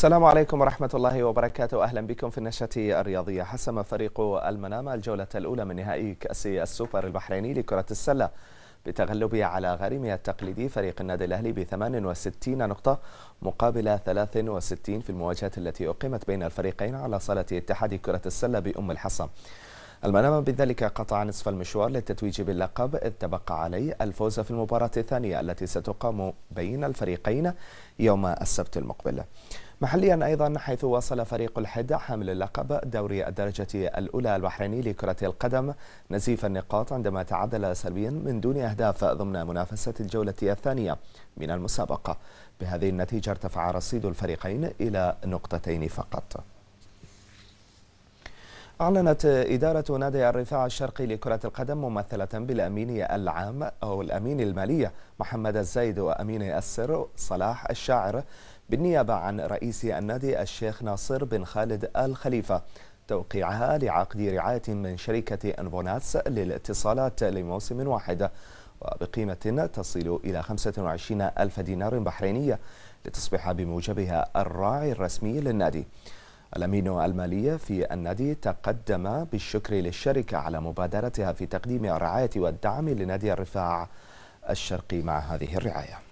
السلام عليكم ورحمة الله وبركاته أهلا بكم في النشرة الرياضية حسم فريق المنامة الجولة الأولى من نهائي كأس السوبر البحريني لكرة السلة بتغلبه على غريمه التقليدي فريق النادي الأهلي ب 68 نقطة مقابل 63 في المواجهة التي أقيمت بين الفريقين على صالة اتحاد كرة السلة بأم الحصى المنامة بذلك قطع نصف المشوار للتتويج باللقب إذ تبقى عليه الفوز في المباراة الثانية التي ستقام بين الفريقين يوم السبت المقبل محليا أيضا حيث واصل فريق الحدة حامل اللقب دوري الدرجة الأولى البحريني لكرة القدم نزيف النقاط عندما تعادل سلبيا من دون أهداف ضمن منافسة الجولة الثانية من المسابقة بهذه النتيجة ارتفع رصيد الفريقين إلى نقطتين فقط أعلنت إدارة نادي الرفاع الشرقي لكرة القدم ممثلة بالأمين العام أو الأمين المالية محمد الزايد وأمين السر صلاح الشاعر بالنيابة عن رئيس النادي الشيخ ناصر بن خالد الخليفة توقيعها لعقد رعاية من شركة أنفوناتس للاتصالات لموسم واحد وبقيمة تصل إلى 25 ألف دينار بحرينية لتصبح بموجبها الراعي الرسمي للنادي الأمين المالي في النادي تقدم بالشكر للشركة على مبادرتها في تقديم الرعاية والدعم لنادي الرفاع الشرقي مع هذه الرعاية